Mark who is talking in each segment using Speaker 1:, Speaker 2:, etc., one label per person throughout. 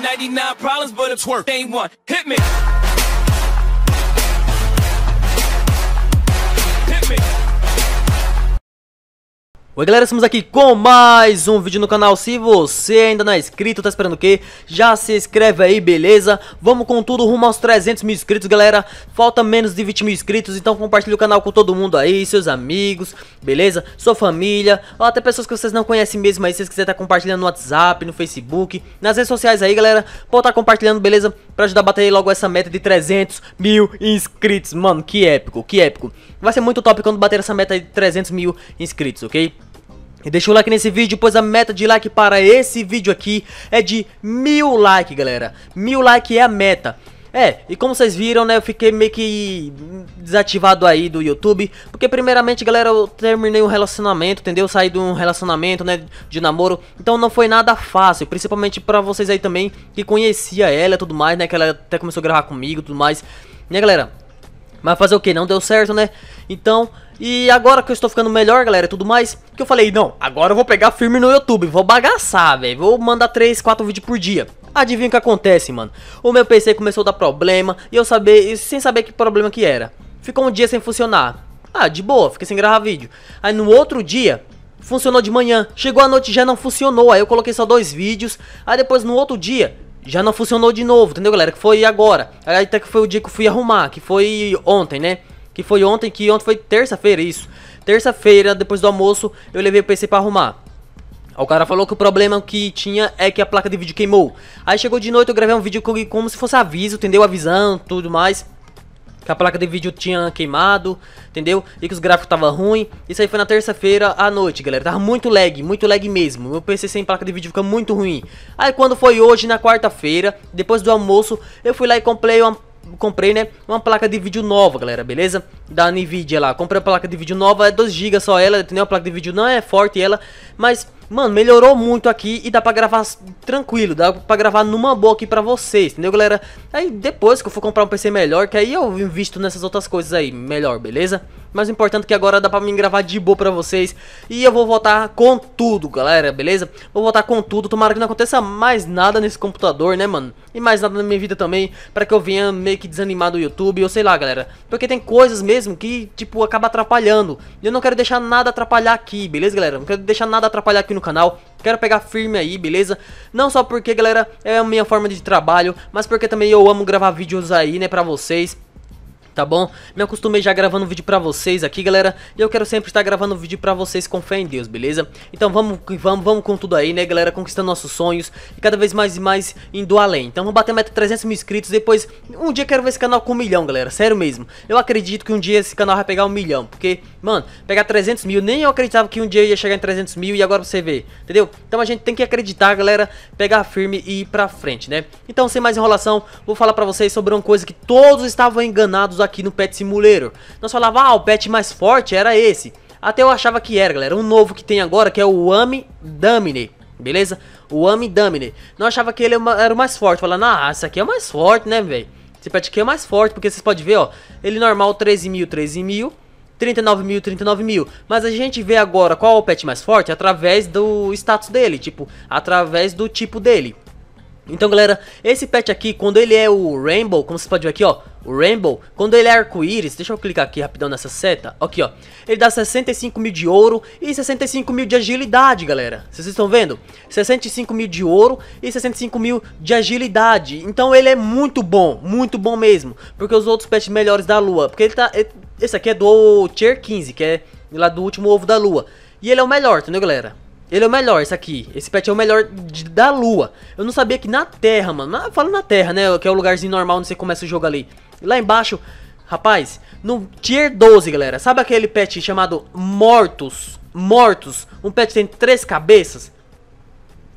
Speaker 1: 99 problems, but a twerk ain't one. Hit me. Oi galera, estamos aqui com mais um vídeo no canal, se você ainda não é inscrito, tá esperando o quê? Já se inscreve aí, beleza? Vamos com tudo rumo aos 300 mil inscritos galera, falta menos de 20 mil inscritos, então compartilha o canal com todo mundo aí, seus amigos, beleza? Sua família, ou até pessoas que vocês não conhecem mesmo aí, se vocês quiserem tá compartilhando no WhatsApp, no Facebook, nas redes sociais aí galera, pode tá compartilhando, beleza? Pra ajudar a bater logo essa meta de 300 mil inscritos, mano, que épico, que épico. Vai ser muito top quando bater essa meta de 300 mil inscritos, ok? E deixa o like nesse vídeo, pois a meta de like para esse vídeo aqui é de mil like, galera. Mil like é a meta. É, e como vocês viram, né, eu fiquei meio que desativado aí do YouTube, porque primeiramente, galera, eu terminei um relacionamento, entendeu? Eu saí de um relacionamento, né, de namoro, então não foi nada fácil, principalmente pra vocês aí também que conhecia ela e tudo mais, né, que ela até começou a gravar comigo e tudo mais, né, galera? Mas fazer o que? Não deu certo, né? Então, e agora que eu estou ficando melhor, galera, e tudo mais, que eu falei, não, agora eu vou pegar firme no YouTube, vou bagaçar, velho, vou mandar 3, 4 vídeos por dia. Adivinha o que acontece, mano? O meu PC começou a dar problema e eu saber, sem saber que problema que era. Ficou um dia sem funcionar. Ah, de boa, fiquei sem gravar vídeo. Aí no outro dia, funcionou de manhã. Chegou à noite já não funcionou. Aí eu coloquei só dois vídeos. Aí depois no outro dia já não funcionou de novo, entendeu, galera? Que foi agora. Aí até que foi o dia que eu fui arrumar, que foi ontem, né? Que foi ontem, que ontem foi terça-feira, isso. Terça-feira, depois do almoço, eu levei o PC pra arrumar. O cara falou que o problema que tinha é que a placa de vídeo queimou. Aí chegou de noite, eu gravei um vídeo como se fosse aviso, entendeu? Avisando, tudo mais. Que a placa de vídeo tinha queimado, entendeu? E que os gráficos tava ruim. Isso aí foi na terça-feira à noite, galera. Tava muito lag, muito lag mesmo. Meu PC sem placa de vídeo fica muito ruim. Aí quando foi hoje, na quarta-feira, depois do almoço, eu fui lá e comprei uma comprei, né, uma placa de vídeo nova, galera, beleza? Da Nvidia lá, comprei a placa de vídeo nova, é 2GB só ela, não a uma placa de vídeo, não é forte ela, mas Mano, melhorou muito aqui e dá pra gravar tranquilo, dá pra gravar numa boa aqui pra vocês, entendeu galera? Aí depois que eu for comprar um PC melhor, que aí eu invisto nessas outras coisas aí, melhor, beleza? Mas o importante é que agora dá pra me gravar de boa pra vocês E eu vou voltar com tudo, galera, beleza? Vou voltar com tudo, tomara que não aconteça mais nada nesse computador, né, mano? E mais nada na minha vida também, pra que eu venha meio que desanimado do YouTube, ou sei lá, galera Porque tem coisas mesmo que, tipo, acaba atrapalhando E eu não quero deixar nada atrapalhar aqui, beleza, galera? Não quero deixar nada atrapalhar aqui no no canal. Quero pegar firme aí, beleza? Não só porque, galera, é a minha forma de trabalho, mas porque também eu amo gravar vídeos aí, né, pra vocês tá bom? Me acostumei já gravando vídeo pra vocês aqui, galera, e eu quero sempre estar gravando vídeo pra vocês com fé em Deus, beleza? Então vamos, vamos, vamos com tudo aí, né, galera, conquistando nossos sonhos e cada vez mais e mais indo além. Então vamos bater a meta 300 mil inscritos, depois um dia quero ver esse canal com um milhão, galera, sério mesmo. Eu acredito que um dia esse canal vai pegar um milhão, porque, mano, pegar 300 mil, nem eu acreditava que um dia ia chegar em 300 mil e agora você vê, entendeu? Então a gente tem que acreditar, galera, pegar firme e ir pra frente, né? Então sem mais enrolação, vou falar pra vocês sobre uma coisa que todos estavam enganados aqui aqui no Pet Simulator. Nós falava, ah, o pet mais forte era esse. Até eu achava que era, galera. Um novo que tem agora, que é o Ami Damine. Beleza? O Ami Damine. nós achava que ele é era o mais forte. Falando, ah, esse aqui é o mais forte, né, velho? Esse pet aqui é mais forte, porque vocês podem ver, ó. Ele normal 13 mil, 13 mil. 39 mil, 39 mil. Mas a gente vê agora qual é o pet mais forte através do status dele. Tipo, através do tipo dele. Então, galera, esse pet aqui, quando ele é o Rainbow, como vocês podem ver aqui, ó o Rainbow, quando ele é arco-íris, deixa eu clicar aqui rapidão nessa seta, aqui ó, ele dá 65 mil de ouro e 65 mil de agilidade, galera, vocês estão vendo? 65 mil de ouro e 65 mil de agilidade, então ele é muito bom, muito bom mesmo, porque os outros pets melhores da lua, porque ele tá, esse aqui é do tier 15, que é lá do último ovo da lua, e ele é o melhor, entendeu galera? Ele é o melhor, esse aqui. Esse pet é o melhor de, da lua. Eu não sabia que na terra, mano. Fala na terra, né? Que é o lugarzinho normal onde você começa o jogo ali. E lá embaixo, rapaz, no tier 12, galera, sabe aquele pet chamado Mortos? Mortos, um pet que tem três cabeças?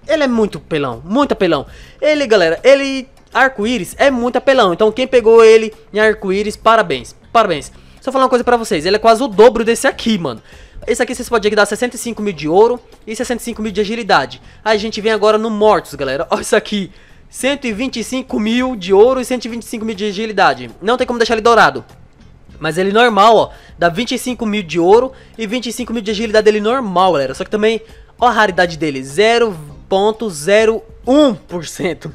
Speaker 1: Ele é muito pelão, muito apelão. Ele, galera, ele arco-íris é muito apelão. Então quem pegou ele em arco-íris, parabéns. Parabéns. Só falar uma coisa pra vocês, ele é quase o dobro desse aqui, mano. Esse aqui vocês podem dar 65 mil de ouro e 65 mil de agilidade. Aí a gente vem agora no Mortos, galera. Olha isso aqui. 125 mil de ouro e 125 mil de agilidade. Não tem como deixar ele dourado. Mas ele normal, ó. Dá 25 mil de ouro e 25 mil de agilidade dele normal, galera. Só que também, ó a raridade dele. 0.01%.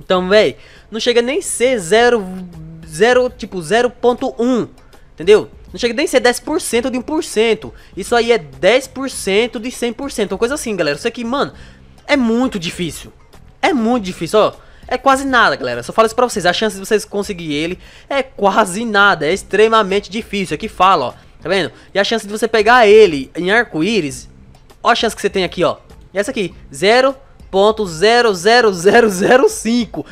Speaker 1: Então, véi, não chega nem ser 0, 0 tipo 0.1, entendeu? Não chega nem a ser 10% de 1%. Isso aí é 10% de 100%. Uma coisa assim, galera. Isso aqui, mano, é muito difícil. É muito difícil, ó. É quase nada, galera. Só falo isso pra vocês. A chance de vocês conseguir ele é quase nada. É extremamente difícil. Aqui fala, ó. Tá vendo? E a chance de você pegar ele em arco-íris... Ó a chance que você tem aqui, ó. E essa aqui. 0.00005.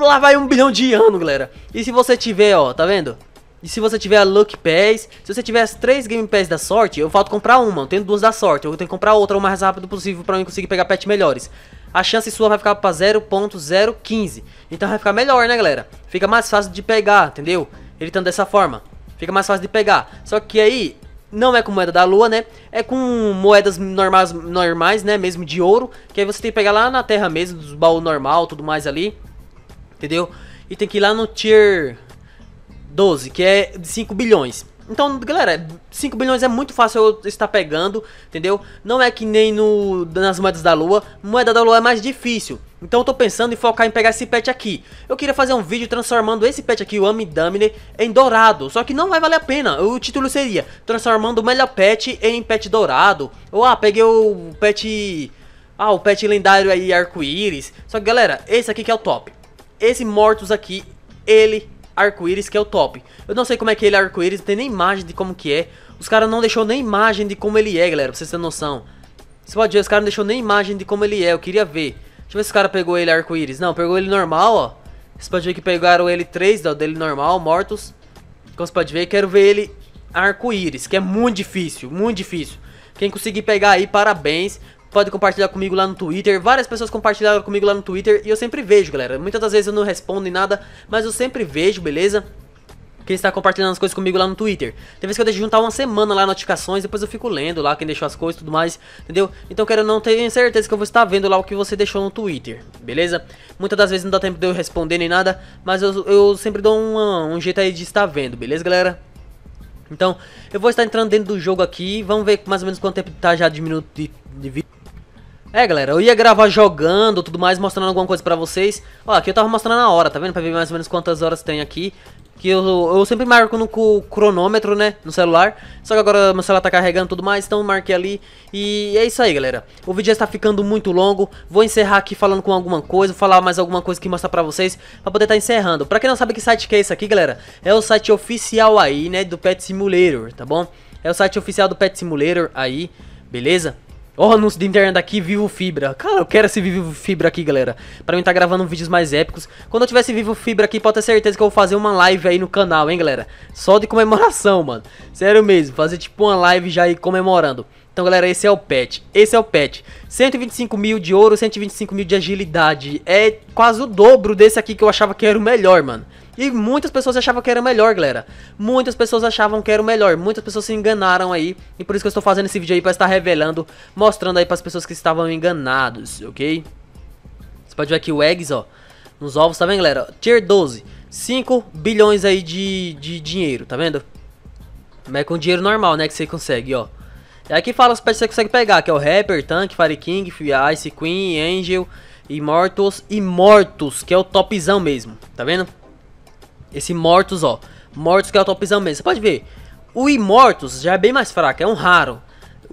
Speaker 1: Lá vai um bilhão de ano, galera. E se você tiver, ó. Tá vendo? E se você tiver a Luck Pass, se você tiver as três Game Pass da sorte, eu falto comprar uma, eu tenho duas da sorte, eu tenho que comprar outra o mais rápido possível pra eu conseguir pegar pets melhores a chance sua vai ficar para 0.015. Então vai ficar melhor, né, galera? Fica mais fácil de pegar, entendeu? Ele estando tá dessa forma. Fica mais fácil de pegar. Só que aí, não é com moeda da lua, né? É com moedas normais, normais, né? Mesmo de ouro. Que aí você tem que pegar lá na terra mesmo, dos baús normal, tudo mais ali. Entendeu? E tem que ir lá no tier 12, que é de 5 bilhões. Então, galera, 5 bilhões é muito fácil eu estar pegando, entendeu? Não é que nem no, nas moedas da lua, moeda da lua é mais difícil. Então eu tô pensando em focar em pegar esse pet aqui. Eu queria fazer um vídeo transformando esse pet aqui, o Amidamine, em dourado. Só que não vai valer a pena. O título seria, transformando o melhor pet em pet dourado. Ou, ah, peguei o pet... Ah, o pet lendário aí, arco-íris. Só que, galera, esse aqui que é o top. Esse mortos aqui, ele arco-íris, que é o top. Eu não sei como é que ele é arco-íris, não tem nem imagem de como que é. Os caras não deixou nem imagem de como ele é, galera, pra vocês terem noção. Você pode ver, os caras não deixou nem imagem de como ele é, eu queria ver. Deixa eu ver se o cara pegou ele arco-íris. Não, pegou ele normal, ó. Você pode ver que pegaram ele 3, ó, dele normal, mortos. Como então você pode ver, quero ver ele arco-íris, que é muito difícil, muito difícil. Quem conseguir pegar aí, parabéns pode compartilhar comigo lá no Twitter. Várias pessoas compartilharam comigo lá no Twitter e eu sempre vejo, galera. Muitas das vezes eu não respondo em nada, mas eu sempre vejo, beleza? quem está compartilhando as coisas comigo lá no Twitter. Tem vezes que eu deixo juntar uma semana lá notificações, depois eu fico lendo lá quem deixou as coisas e tudo mais, entendeu? Então quero não ter certeza que eu vou estar vendo lá o que você deixou no Twitter, beleza? Muitas das vezes não dá tempo de eu responder nem nada, mas eu, eu sempre dou um, um jeito aí de estar vendo, beleza galera? Então, eu vou estar entrando dentro do jogo aqui, vamos ver mais ou menos quanto tempo está já de minuto de, de vídeo. É, galera, eu ia gravar jogando, tudo mais, mostrando alguma coisa pra vocês. Ó, aqui eu tava mostrando a hora, tá vendo? Pra ver mais ou menos quantas horas tem aqui. Que eu, eu sempre marco no cronômetro, né, no celular. Só que agora meu celular tá carregando tudo mais, então marquei ali. E é isso aí, galera. O vídeo já está ficando muito longo. Vou encerrar aqui falando com alguma coisa, vou falar mais alguma coisa que mostrar pra vocês, pra poder estar tá encerrando. Pra quem não sabe que site que é esse aqui, galera, é o site oficial aí, né, do Pet Simulator, tá bom? É o site oficial do Pet Simulator aí, beleza? Ó, oh, anúncio de internet aqui, vivo fibra. Cara, eu quero esse vivo fibra aqui, galera. Pra mim tá gravando vídeos mais épicos. Quando eu tiver esse vivo fibra aqui, pode ter certeza que eu vou fazer uma live aí no canal, hein, galera. Só de comemoração, mano. Sério mesmo, fazer tipo uma live já aí comemorando. Então, galera, esse é o pet. Esse é o pet. 125 mil de ouro, 125 mil de agilidade. É quase o dobro desse aqui que eu achava que era o melhor, mano. E muitas pessoas achavam que era melhor, galera. Muitas pessoas achavam que era o melhor. Muitas pessoas se enganaram aí. E por isso que eu estou fazendo esse vídeo aí para estar revelando, mostrando aí para as pessoas que estavam enganados, ok? Você pode ver aqui o eggs, ó. Nos ovos, tá vendo, galera? Tier 12. 5 bilhões aí de, de dinheiro, tá vendo? Mas é com dinheiro normal, né, que você consegue, ó. E é aqui fala os pets que você consegue pegar, que é o Rapper, Tank, Fire King, Ice Queen, Angel, Immortals e Mortos, que é o topzão mesmo, tá vendo? Esse Mortus, ó. Mortus que é o topzão mesmo. Você pode ver. O imortos já é bem mais fraco, é um raro.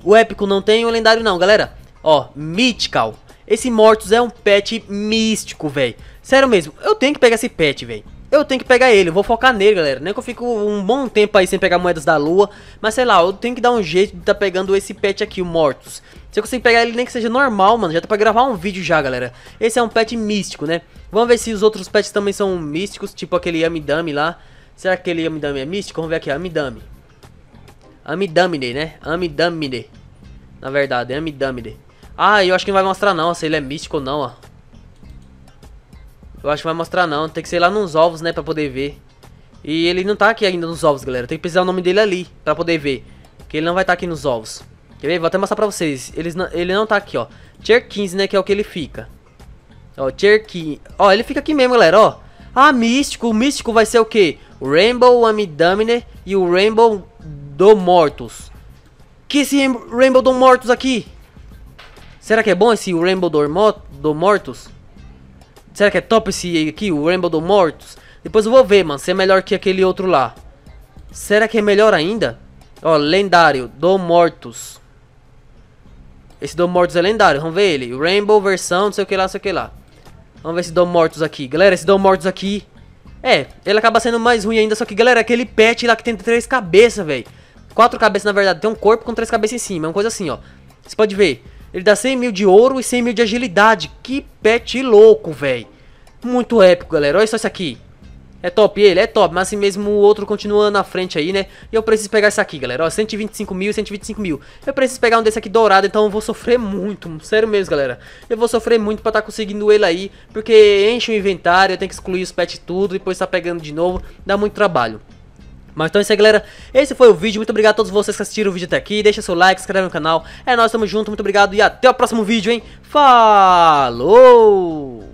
Speaker 1: O épico não tem, o lendário não, galera. Ó, Mythical. Esse Mortus é um pet místico, velho. Sério mesmo, eu tenho que pegar esse pet, velho eu tenho que pegar ele, eu vou focar nele, galera. Nem que eu fico um bom tempo aí sem pegar moedas da lua, mas sei lá, eu tenho que dar um jeito de tá pegando esse pet aqui, o Mortus. Se eu conseguir pegar ele nem que seja normal, mano, já tá pra gravar um vídeo já, galera. Esse é um pet místico, né? Vamos ver se os outros pets também são místicos, tipo aquele Amidami lá. Será que aquele Amidami é místico? Vamos ver aqui, Amidami. Amidamine, né? Amidamine. Na verdade, é Amidamine. Ah, eu acho que não vai mostrar não, se ele é místico ou não, ó. Eu acho que vai mostrar não, tem que ser lá nos ovos, né, pra poder ver. E ele não tá aqui ainda nos ovos, galera. Tem que precisar o nome dele ali, pra poder ver. Que ele não vai estar tá aqui nos ovos. Quer ver? Vou até mostrar pra vocês. não, ele não tá aqui, ó. Tier 15, né, que é o que ele fica. Ó, Tier 15. Ó, ele fica aqui mesmo, galera, ó. Ah, místico. O místico vai ser o quê? O Rainbow Amidamine e o Rainbow do Mortos. Que esse Rainbow do Mortos aqui? Será que é bom esse Rainbow do, Mo do Mortos? Será que é top esse aqui, o Rainbow do Mortos? Depois eu vou ver, mano, se é melhor que aquele outro lá. Será que é melhor ainda? Ó, lendário, do Mortos. Esse do Mortos é lendário, vamos ver ele. Rainbow versão, não sei o que lá, não sei o que lá. Vamos ver esse do Mortos aqui. Galera, esse do Mortos aqui... É, ele acaba sendo mais ruim ainda, só que, galera, é aquele pet lá que tem três cabeças, velho. Quatro cabeças, na verdade. Tem um corpo com três cabeças em cima, é uma coisa assim, ó. Você pode ver. Ele dá 100 mil de ouro e 100 mil de agilidade. Que pet louco, velho. Muito épico, galera. Olha só isso aqui. É top ele, é top, mas assim mesmo o outro continua na frente aí, né? E eu preciso pegar esse aqui, galera, ó, 125 mil, 125 mil. Eu preciso pegar um desse aqui dourado, então eu vou sofrer muito, sério mesmo, galera. Eu vou sofrer muito pra estar tá conseguindo ele aí, porque enche o inventário, eu tenho que excluir os pets tudo, depois tá pegando de novo, dá muito trabalho. Mas então é isso aí, galera. Esse foi o vídeo. Muito obrigado a todos vocês que assistiram o vídeo até aqui. Deixa seu like, se inscreve no canal. É nóis, tamo junto. Muito obrigado e até o próximo vídeo, hein? Falou!